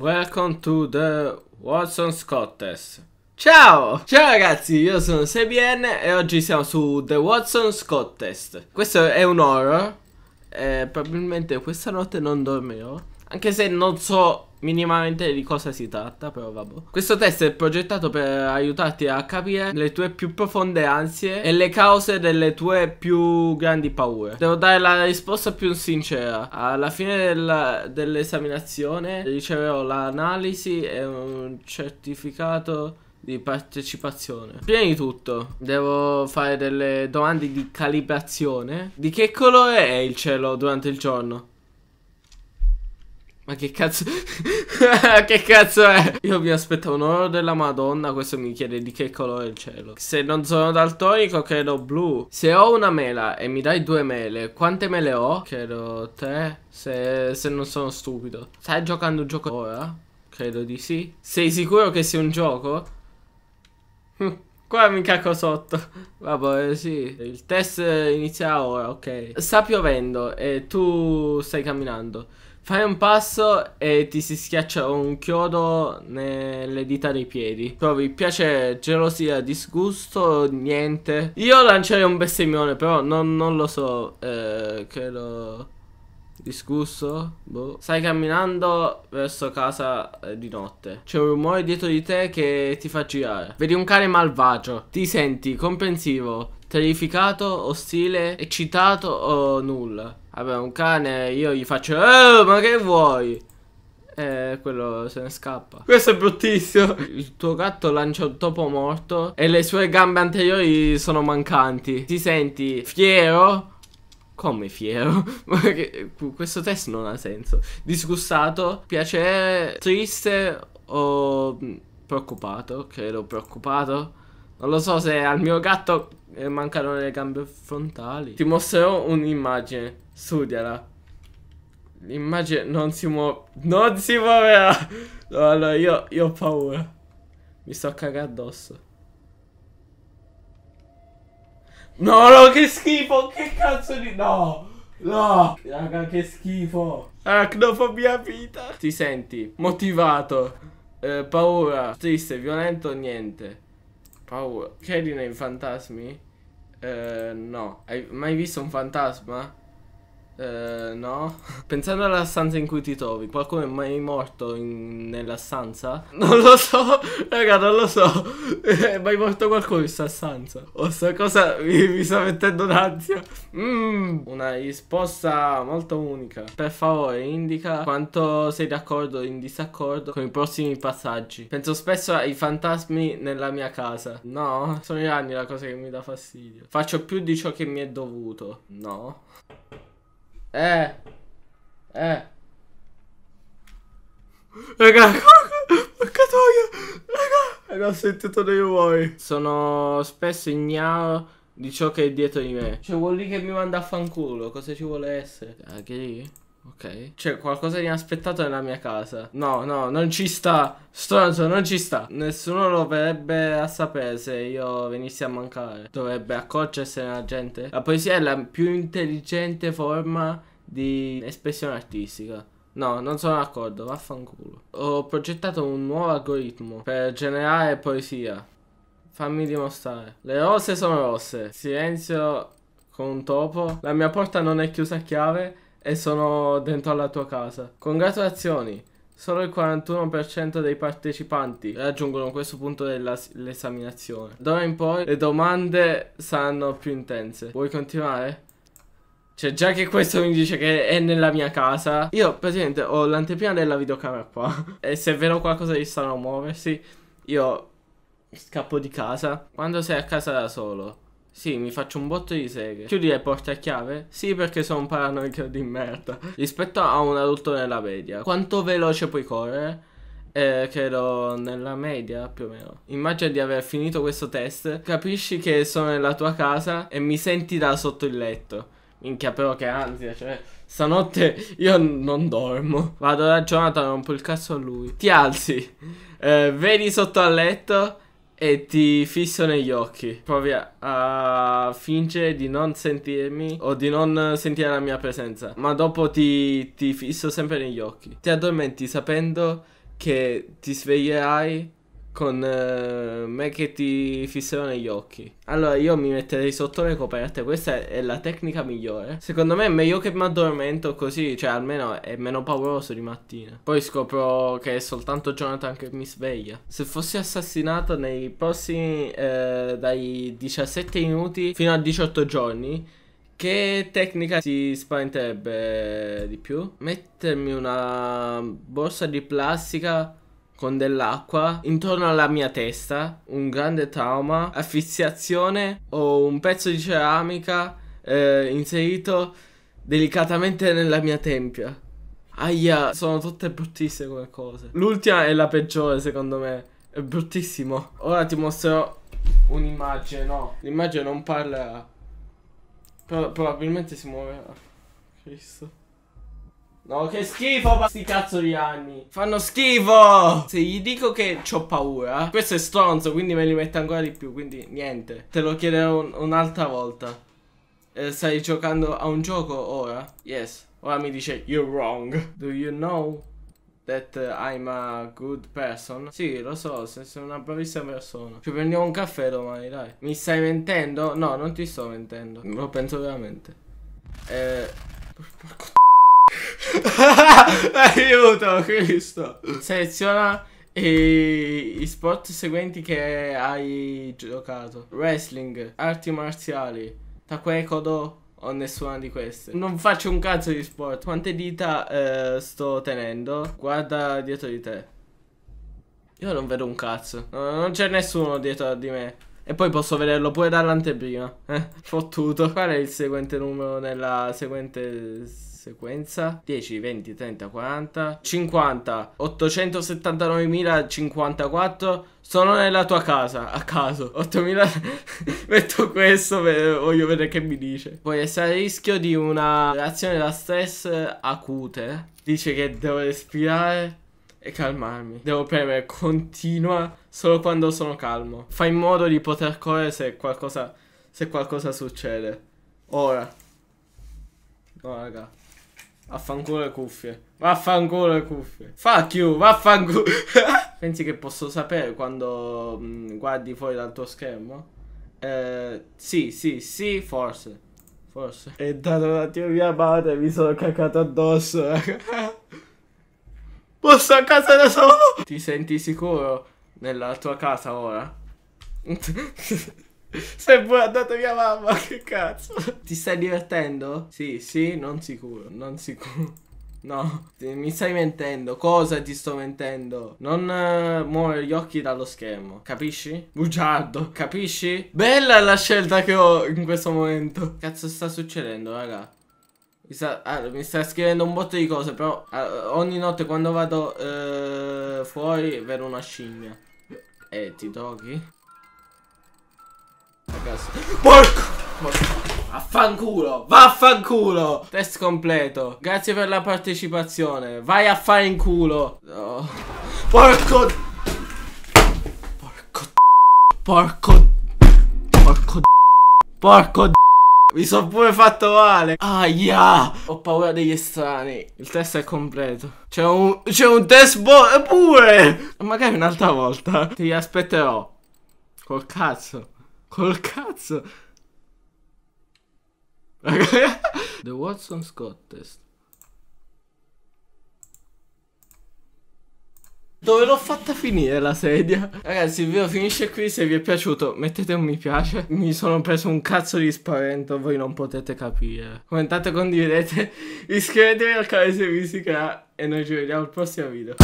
Welcome to the Watson Scottest Ciao! Ciao ragazzi, io sono Sebien e oggi siamo su The Watson Scottest Questo è un horror. Eh, probabilmente questa notte non dormirò. Anche se non so minimamente di cosa si tratta, però vabbè. Questo test è progettato per aiutarti a capire le tue più profonde ansie e le cause delle tue più grandi paure. Devo dare la risposta più sincera. Alla fine dell'esaminazione riceverò l'analisi e un certificato di partecipazione. Prima di tutto, devo fare delle domande di calibrazione. Di che colore è il cielo durante il giorno? Ma che cazzo... che cazzo è? Io mi aspettavo un oro della madonna, questo mi chiede di che colore è il cielo. Se non sono daltonico, credo blu. Se ho una mela e mi dai due mele, quante mele ho? Credo tre, se, se non sono stupido. Stai giocando un gioco ora? Credo di sì. Sei sicuro che sia un gioco? Hm. Qua mi cacco sotto. Vabbè, sì. Il test inizia ora, ok. Sta piovendo e tu stai camminando. Fai un passo e ti si schiaccia un chiodo nelle dita dei piedi. Provi piacere, gelosia, disgusto, niente. Io lancerei un bestemmione, però non, non lo so. Eh, credo... Discusso? Boh. Stai camminando verso casa eh, di notte. C'è un rumore dietro di te che ti fa girare. Vedi un cane malvagio. Ti senti comprensivo, terrificato, ostile, eccitato o nulla. Vabbè, un cane io gli faccio... Oh, ma che vuoi? E quello se ne scappa. Questo è bruttissimo. Il tuo gatto lancia un topo morto e le sue gambe anteriori sono mancanti. Ti senti fiero? Come fiero? Questo test non ha senso. Disgustato, piacere, triste o mm, preoccupato? Credo preoccupato. Non lo so se al mio gatto eh, mancano le gambe frontali. Ti mostrerò un'immagine. Studiala. L'immagine non si muove. Non si muoverà! No, allora io, io ho paura. Mi sto a cagare addosso. No, no, che schifo! Che cazzo di... No! No! Raga, che schifo! Aracnofobia vita! Ti senti motivato, eh, paura, triste, violento, niente. Paura. Credi nei fantasmi? Eh, no. Hai mai visto un fantasma? Eh, no. Pensando alla stanza in cui ti trovi, qualcuno è mai morto in... nella stanza? Non lo so, raga, non lo so. È mai morto qualcuno in questa stanza? O sta cosa mi, mi sta mettendo d'ansia. Mm, una risposta molto unica. Per favore, indica quanto sei d'accordo o in disaccordo con i prossimi passaggi. Penso spesso ai fantasmi nella mia casa. No, sono gli anni la cosa che mi dà fastidio. Faccio più di ciò che mi è dovuto. No. Eh. Eh. Raga, porcatoia. Raga, l'ho sentito dei voi. Sono spesso ignaro di ciò che è dietro di me. cioè, vuol dire che mi manda a fanculo. Cosa ci vuole essere? Ah, che dici? Ok. C'è cioè, qualcosa di inaspettato nella mia casa. No, no, non ci sta. Stronzo, non ci sta. Nessuno lo verrebbe a sapere se io venissi a mancare. Dovrebbe accorgersene la gente. La poesia è la più intelligente forma di espressione artistica. No, non sono d'accordo, vaffanculo. Ho progettato un nuovo algoritmo per generare poesia. Fammi dimostrare. Le rose sono rosse. Silenzio con un topo. La mia porta non è chiusa a chiave e sono dentro alla tua casa. Congratulazioni! Solo il 41% dei partecipanti raggiungono questo punto dell'esaminazione. D'ora in poi le domande saranno più intense. Vuoi continuare? Cioè, già che questo mi dice che è nella mia casa, io praticamente ho l'anteprima della videocamera qua. e se è vero qualcosa di strano a muoversi, io scappo di casa. Quando sei a casa da solo, sì, mi faccio un botto di seghe. Chiudi le porte a chiave? Sì, perché sono un paranoico di merda. Rispetto a un adulto nella media, quanto veloce puoi correre? Eh, credo nella media più o meno. Immagina di aver finito questo test, capisci che sono nella tua casa e mi senti da sotto il letto. Minchia, però che ansia, cioè, stanotte io non dormo. Vado da Jonathan, rompo il cazzo a lui. Ti alzi, eh, vedi sotto al letto e ti fisso negli occhi. Provi a fingere di non sentirmi o di non sentire la mia presenza, ma dopo ti, ti fisso sempre negli occhi. Ti addormenti sapendo che ti sveglierai con eh, me che ti fissano negli occhi. Allora io mi metterei sotto le coperte, questa è, è la tecnica migliore. Secondo me è meglio che mi addormento così, cioè almeno è meno pauroso di mattina. Poi scopro che è soltanto Jonathan che mi sveglia. Se fossi assassinato nei prossimi eh, dai 17 minuti fino a 18 giorni, che tecnica si spaventerebbe di più? Mettermi una borsa di plastica con dell'acqua intorno alla mia testa, un grande trauma, affissiazione o un pezzo di ceramica eh, inserito delicatamente nella mia tempia. Aia, sono tutte bruttissime come cose. L'ultima è la peggiore secondo me, è bruttissimo. Ora ti mostrerò un'immagine, no, l'immagine non parlerà, però probabilmente si muoverà. Ah, Cristo. No, che schifo, ma sti cazzo di anni. Fanno schifo. Se gli dico che ho paura, questo è stronzo, quindi me li mette ancora di più, quindi niente. Te lo chiederò un'altra volta. Eh, stai giocando a un gioco ora? Yes. Ora mi dice, you're wrong. Do you know that I'm a good person? Sì, lo so, se sono una bravissima persona. Ci prendiamo un caffè domani, dai. Mi stai mentendo? No, non ti sto mentendo. Lo penso veramente. Eh... Porco Aiuto, Cristo. Seleziona i sport seguenti che hai giocato Wrestling, arti marziali, taekwondo do o nessuna di queste Non faccio un cazzo di sport Quante dita eh, sto tenendo? Guarda dietro di te Io non vedo un cazzo Non c'è nessuno dietro di me e poi posso vederlo pure dall'anteprima eh? Fottuto Qual è il seguente numero nella seguente sequenza 10, 20, 30, 40, 50, 879.054 sono nella tua casa, a caso, 8.000, metto questo, voglio vedere che mi dice. Puoi essere a rischio di una reazione da stress acute. Dice che devo respirare e calmarmi. Devo premere continua solo quando sono calmo. Fai in modo di poter correre se qualcosa, se qualcosa succede. Ora. No, raga. Vaffanculo le cuffie. Vaffanculo le cuffie. Fuck you, vaffanculo. Pensi che posso sapere quando mh, mm, guardi fuori dal tuo schermo? Eh, sì, sì, sì, forse. Forse. E dato un attimo mia madre mi sono cacato addosso. posso a casa da solo? Ti senti sicuro nella tua casa ora? Se voi andate via mamma, che cazzo. Ti stai divertendo? Sì, sì, non sicuro, non sicuro. No, mi stai mentendo. Cosa ti sto mentendo? Non uh, muovere gli occhi dallo schermo. Capisci? Bugiardo, capisci? Bella la scelta che ho in questo momento. Cazzo sta succedendo, raga? Mi sta, ah, mi sta scrivendo un botto di cose, però ah, ogni notte quando vado uh, fuori vedo una scimmia. E eh, ti droghi? Ragazzi. Porco! Vaffanculo! vaffanculo Test completo Grazie per la partecipazione Vai a fare in culo oh. Porco Porco Porco Porco Porco mi sono pure fatto male Aia Ho paura degli estranei Il test è completo C'è un, C'è un test pure Magari un'altra volta Ti aspetterò Col cazzo Col cazzo. The Watson's Contest. Dove l'ho fatta finire la sedia? Ragazzi il video finisce qui, se vi è piaciuto mettete un mi piace Mi sono preso un cazzo di spavento, voi non potete capire Commentate, condividete, iscrivetevi al canale se vi si crea E noi ci vediamo al prossimo video